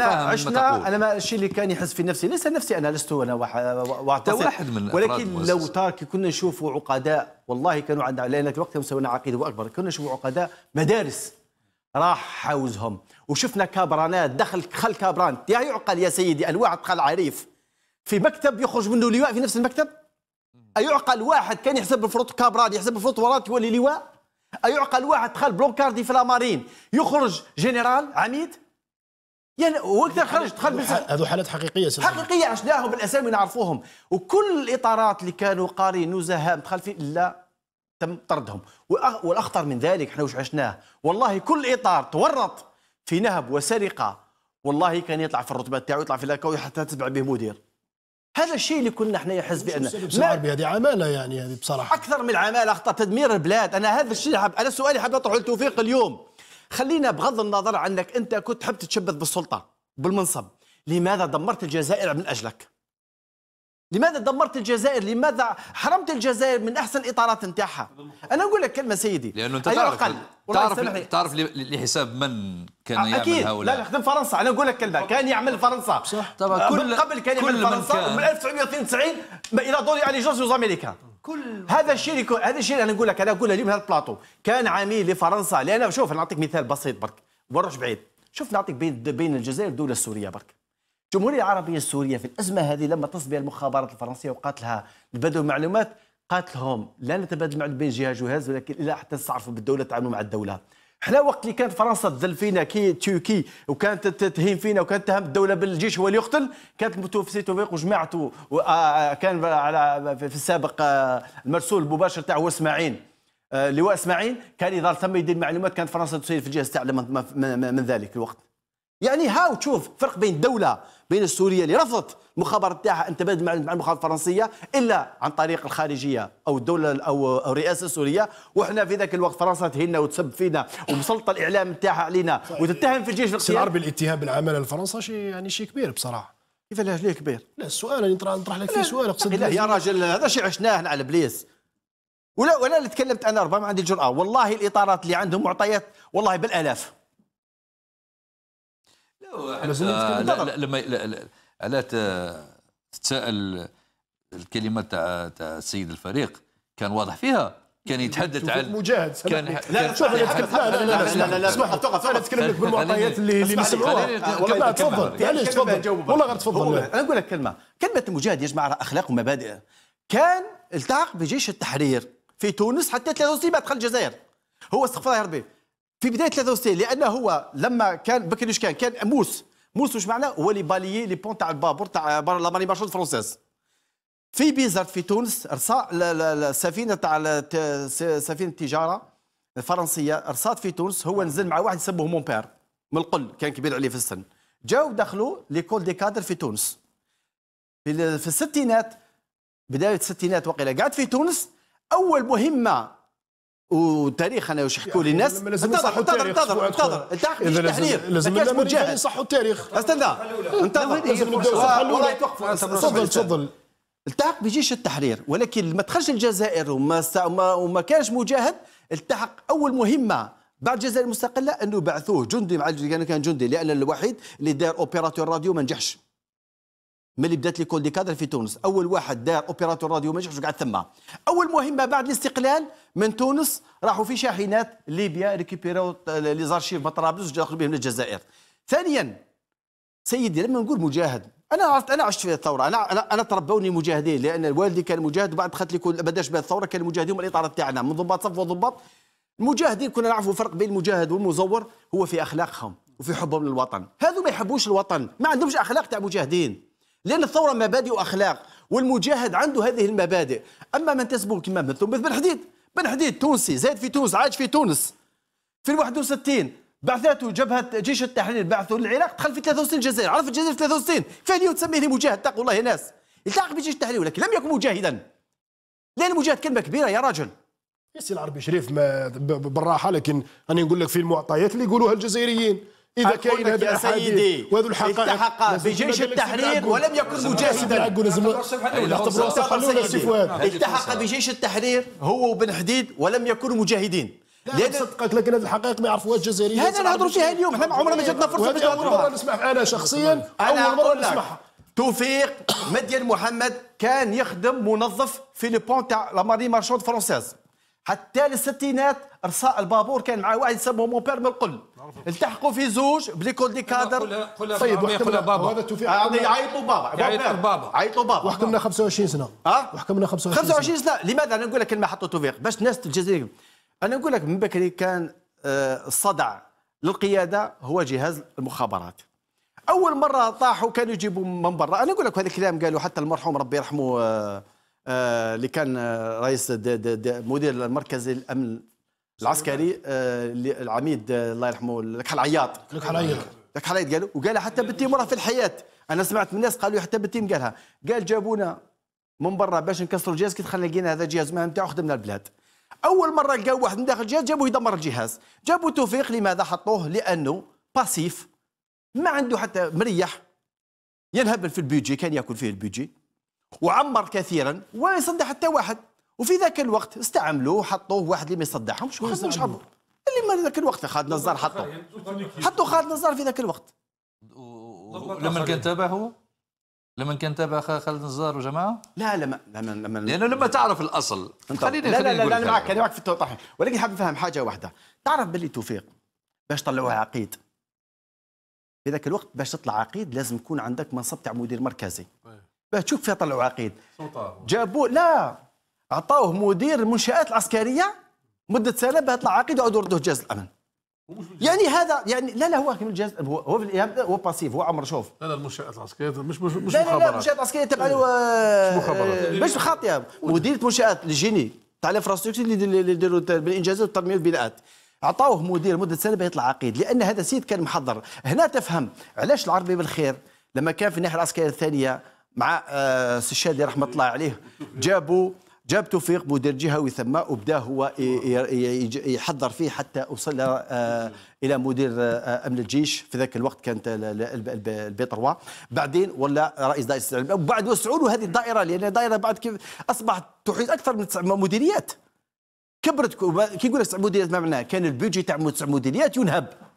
لا عشنا انا ما الشيء اللي كان يحس في نفسي ليس نفسي انا لست انا واعتذر واحد من ولكن لو ترك كنا نشوف عقداء والله كانوا عندنا لان في وقتهم سوينا عقيده واكبر كنا نشوف عقداء مدارس راح حوزهم وشفنا كابرانات دخل خل كابران يا يعقل يا سيدي الواحد دخل عريف في مكتب يخرج منه لواء في نفس المكتب أيعقل واحد كان يحسب الفروت كابران يحسب الفروت وراك يولي لواء أيعقل واحد دخل بلونكاردي في لامارين يخرج جنرال عميد يعني وقت خرج دخل هذو حالات حقيقيه سيدي حقيقيه عشناهم بالاسامي نعرفوهم وكل الاطارات اللي كانوا قارين نزهاء متخلفين لا تم طردهم والاخطر من ذلك احنا واش عشناه والله كل اطار تورط في نهب وسرقه والله كان يطلع في الرتبه تاعو يطلع في الاكاوي حتى تتبع به مدير هذا الشيء اللي كنا احنا يحس بان ما هذه عماله يعني هذه بصراحه اكثر من عماله اخطاء تدمير البلاد انا هذا الشيء انا سؤالي حاب اطرحه لتوفيق اليوم خلينا بغض النظر عنك انت كنت تحب تتشبث بالسلطه بالمنصب لماذا دمرت الجزائر من اجلك لماذا دمرت الجزائر؟ لماذا حرمت الجزائر من احسن الاطارات نتاعها؟ انا اقول لك كلمه سيدي لانه انت تعرف أقل. تعرف تعرف لحساب من كان يعمل أكيد. هؤلاء لا خدم فرنسا انا اقول لك كلمه كان يعمل فرنسا صح طبعا كل قبل كان يعمل فرنسا من 1992 الى دوري على جوز امريكا كل هذا الشيء اللي هذا الشيء اللي انا نقول لك انا نقول اليوم هذا البلاطو كان عميل لفرنسا لان شوف نعطيك مثال بسيط برك وروش بعيد شوف نعطيك بين بين الجزائر والدوله السوريه برك الجمهوريه العربيه السوريه في الازمه هذه لما تصل بها المخابرات الفرنسيه وقالت لها تبادلوا معلومات قالت لهم لا نتبادل معلومات بين جهه جهاز ولكن الا حتى تعرفوا بالدوله تعاملوا مع الدوله حنا وقت اللي كانت فرنسا تذل فينا كي تركي وكانت تهين فينا وكانت تهم الدوله بالجيش هو اللي يقتل كانت متوفسي توفيق وجماعته آه، آه، كان على في السابق آه، المرسول المباشر تاع هو اسماعيل لواء اسماعيل كان يدار ثم يدير معلومات كانت فرنسا تسير في الجهاز تاع من ذلك الوقت يعني هاو تشوف فرق بين دوله بين السوريه اللي رفضت المخابره تاعها ان تبادل مع المخابره الفرنسيه الا عن طريق الخارجيه او الدوله او الرئاسه السوريه وحنا في ذاك الوقت فرنسا تهنا وتسب فينا ومسلطه الاعلام تاعها علينا وتتهم في الجيش الاقتصادي العربي الاتهام بالعمل الفرنسا شيء يعني شيء كبير بصراحه كيف ليه كبير؟ لا السؤال اللي نطرح لك فيه سؤال اقصد لا يا راجل هذا شيء عشناه على بليس ولا ولا اللي تكلمت انا ربما عندي الجراه والله الاطارات اللي عندهم معطيات والله بالالاف لما على تتساءل الكلمه تاع تاع السيد الفريق كان واضح فيها كان يتحدث عن مجاهد كان لا شوف انا لا لا لا لا لا اسمح توقف انا نتكلم لك بالمعطيات اللي اللي نسمعوها تفضل تفضل والله غير تفضل انا نقول لك كلمه كلمه مجاهد يا جماعه اخلاق ومبادئ كان التحق بجيش التحرير في تونس حتى 73 ما دخل الجزائر هو استغفر الله يا ربي في بدايه 63 لان هو لما كان بكريش كان كان موس موس وش معناه هو اللي باليي لي بون تاع البابور تاع لا ماني مارشال فرونسيز في بيزرت في تونس رصا السفينه تاع سفينه التجاره الفرنسيه رصات في تونس هو نزل مع واحد يسموه مون بير من القل كان كبير عليه في السن جاو دخلوا ليكول دي كادر في تونس في الستينات بدايه الستينات وقيلا قعد في تونس اول مهمه انا واش يحكوا لي يعني الناس انتظر انتظر انتظر انتظر التحقيق التحرير لازم لازم يصحوا التاريخ استنى انتظر تفضل تفضل التحق بجيش التحرير ولكن ما دخلش الجزائر وما وما كانش مجاهد التحق اول مهمه بعد الجزائر المستقله انه بعثوه جندي مع كان جندي لان الوحيد اللي دار اوبيراتور راديو ما نجحش ملي بدات ليكول دي كادر في تونس اول واحد دار اوبيراتور راديو مانيش وقعد ثما اول مهمه بعد الاستقلال من تونس راحوا في شاحنات ليبيا ريكيبيرو لي زارشيف طرابلس ودخلوا بهم للجزائر ثانيا سيدي لما نقول مجاهد انا عرفت انا عشت في الثوره انا انا, أنا تربوني مجاهدين لان والدي كان مجاهد وبعد دخلت ليكول بداش بها الثوره كان المجاهدين من الاطار تاعنا من ضباط صف وضباط المجاهدين كنا نعرفوا الفرق بين المجاهد والمزور هو في اخلاقهم وفي حبهم للوطن هذو ما يحبوش الوطن ما عندهمش اخلاق تاع مجاهدين لان الثوره مبادئ واخلاق والمجاهد عنده هذه المبادئ اما من تسبق كما مثل بن حديد بن حديد تونسي زاد في تونس عاش في تونس في 61 بعثاته جبهه جيش التحرير بعثوا للعراق دخل في 63 الجزائر عرف الجزائر في 63 اليوم تسميه مجاهد الله والله ناس التحق بجيش التحرير ولكن لم يكن مجاهدا لان المجاهد كلمه كبيره يا رجل يا سي العربي شريف ما بالراحه لكن انا نقول لك في المعطيات اللي يقولوها الجزائريين إذا كاين هذا سيدي وهذا الحقائق التحق بجيش التحرير ولم يكن مجاسدا التحق بجيش التحرير هو وبن حديد ولم يكونوا مجاهدين لا صدقك لكن هذه الحقائق ما يعرفوها الجزائريين هذا نهضروا فيها اليوم احنا عمرنا ما جاتنا فرصه باش اول مره نسمعها انا شخصيا اول مره نسمعها توفيق مدين محمد كان يخدم منظف في لو بون تاع لا ماري مارشون فرونسيز حتى الستينات رصاء البابور كان معاه واحد يسموه مون بير من القل التحقوا في زوج بليكول دي كادر طيب يقولها بابا هذا توفيق يعيطوا بابا يعيطوا بابا يعيطوا بابا وحكمنا 25 سنه اه وحكمنا 25 سنه 25 سنه لماذا انا نقول لك كلمه حطوا توفيق باش الناس الجزائريين انا نقول لك من بكري كان آه، الصدع للقياده هو جهاز المخابرات اول مره طاحوا كانوا يجيبوا من برا انا نقول لك هذا الكلام قالوا حتى المرحوم ربي يرحمه آه، آه، اللي كان آه، رئيس دي دي دي مدير المركز الامن العسكري آه، العميد الله يرحمه لكحل عياط لكحل عياط لكحل عياط قال وقالها حتى بنتي مرة في الحياه انا سمعت من الناس قالوا حتى بنتي قالها قال جابونا من برا باش نكسروا الجهاز كي دخلنا لقينا هذا الجهاز ما نتاعو خدمنا البلاد اول مره لقاو واحد من داخل الجهاز جابوه يدمر الجهاز جابوا توفيق لماذا حطوه لانه باسيف ما عنده حتى مريح ينهبل في البيجي كان ياكل فيه البيجي وعمر كثيرا ولا يصدح حتى واحد وفي ذاك الوقت استعملوه وحطوه واحد اللي ما يصدحهمش وخدموش عمر اللي ما ذاك الوقت خالد نزار حطوه حطوا خالد نزار في ذاك الوقت لما كان تابع هو لما كان تابع خالد نزار وجماعه لا لما لما لما لانه لما تعرف الاصل خليني لا لا لا, لا انا معك انا معك في التوضيح ولكن حاب نفهم حاجه واحده تعرف باللي توفيق باش طلعوها عقيد في ذاك الوقت باش تطلع عقيد لازم يكون عندك منصب تاع مدير مركزي باه تشوف فيها طلعوا عقيد جابوه لا عطاوه مدير المنشات العسكريه مده سنه باه يطلع عقيد وعاود يردوه جهاز الامن يعني هذا يعني لا لا هو من الجهاز هو هو هو باسيف هو عمر شوف لا لا المنشات العسكريه مش مش مش لا لا, لا المنشات العسكريه تبع إيه. مش مخابرات آه، مش خاطئه مدير منشات الجيني تاع الانفراستركتور اللي يديروا بالانجازات والترميم والبناءات عطاوه مدير مده سنه باه يطلع عقيد لان هذا السيد كان محضر هنا تفهم علاش العربي بالخير لما كان في الناحيه العسكريه الثانيه مع الشادي آه، رحمه الله عليه جابوا جاب توفيق مدير جهوي ثم وبدا هو يحضر فيه حتى وصل آه، الى مدير آه، امن الجيش في ذاك الوقت كانت البي 3 بعدين ولا رئيس دائره الاستعلام وبعد وسعوا له هذه الدائره لان دائره بعد كيف اصبحت تحيط اكثر من تسع مديريات كبرت كي يقول لك تسع مديريات ما معناها كان البيجي تاع تسع مديريات ينهب